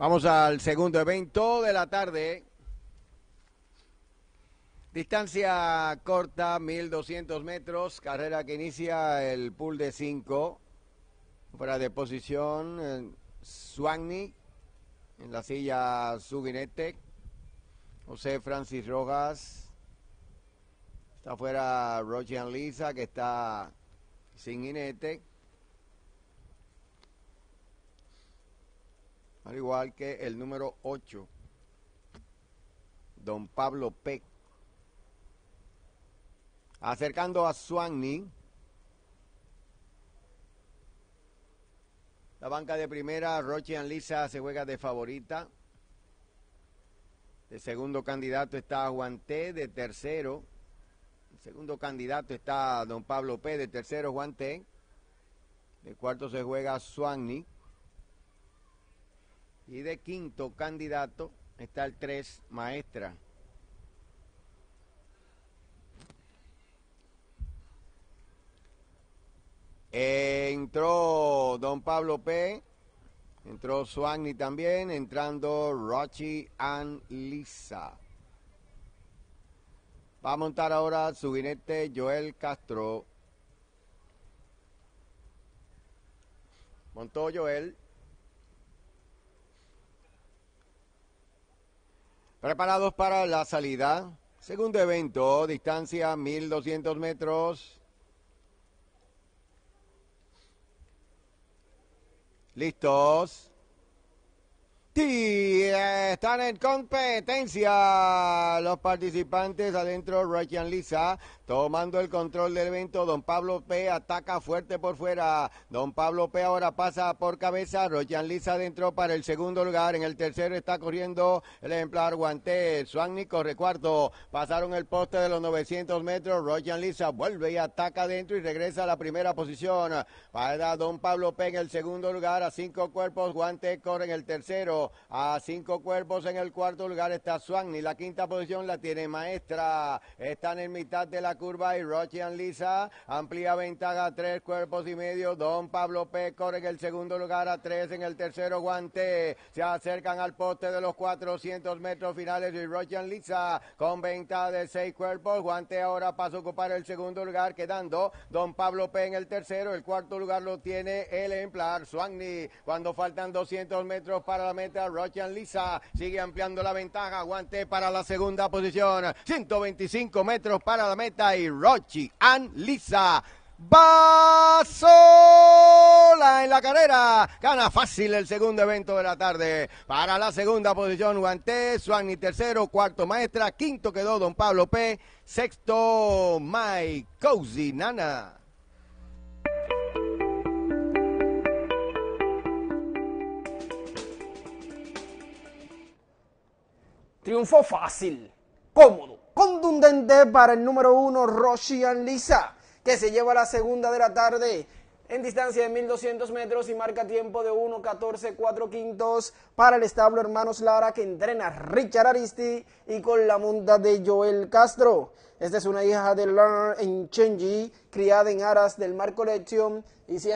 Vamos al segundo evento de la tarde. Distancia corta, 1200 metros, carrera que inicia el pool de 5. Fuera de posición, Suagni, en la silla Suginete. José Francis Rojas. Está fuera Roger Lisa, que está sin jinete. Al igual que el número 8, don Pablo P. Acercando a Swanny. La banca de primera, Roche Anlisa se juega de favorita. De segundo candidato está Juan T. De tercero, el segundo candidato está don Pablo P. De tercero, Juan T. De cuarto se juega Swanny. Y de quinto candidato está el Tres maestra. entró Don Pablo P. Entró Suagni también, entrando Rochi and Lisa. Va a montar ahora su jinete Joel Castro. Montó Joel. Preparados para la salida. Segundo evento, distancia 1200 metros. Listos. Y eh, están en competencia los participantes adentro, Royan Lisa tomando el control del evento, Don Pablo P ataca fuerte por fuera, Don Pablo P ahora pasa por cabeza, Royan Lisa adentro para el segundo lugar, en el tercero está corriendo el ejemplar Guante Suanni corre cuarto, pasaron el poste de los 900 metros, Royan Lisa vuelve y ataca adentro y regresa a la primera posición, para Don Pablo P en el segundo lugar a cinco cuerpos, Guante corre en el tercero, a cinco cuerpos en el cuarto lugar está Swan. la quinta posición la tiene Maestra. Están en mitad de la curva y roche Lisa amplía ventaja tres cuerpos y medio. Don Pablo corre en el segundo lugar a tres en el tercero guante. Se acercan al poste de los 400 metros finales y Russian Lisa con ventaja de seis cuerpos. Guante ahora pasa a ocupar el segundo lugar quedando Don Pablo P en el tercero. El cuarto lugar lo tiene el Emplar Swanny. Cuando faltan 200 metros para la meta Rochi Rochan Lisa. Sigue ampliando la ventaja. Guante para la segunda posición. 125 metros para la meta y Rochi and Lisa va sola en la carrera. Gana fácil el segundo evento de la tarde. Para la segunda posición, Guanté, y tercero, cuarto maestra, quinto quedó Don Pablo P, sexto Mike Cozy Nana. Triunfo fácil, cómodo, contundente para el número uno Roshi Lisa, que se lleva la segunda de la tarde en distancia de 1200 metros y marca tiempo de 4 quintos para el establo Hermanos Lara que entrena Richard Aristi y con la monta de Joel Castro. Esta es una hija de Learn en Chenji, criada en aras del Mar Collection y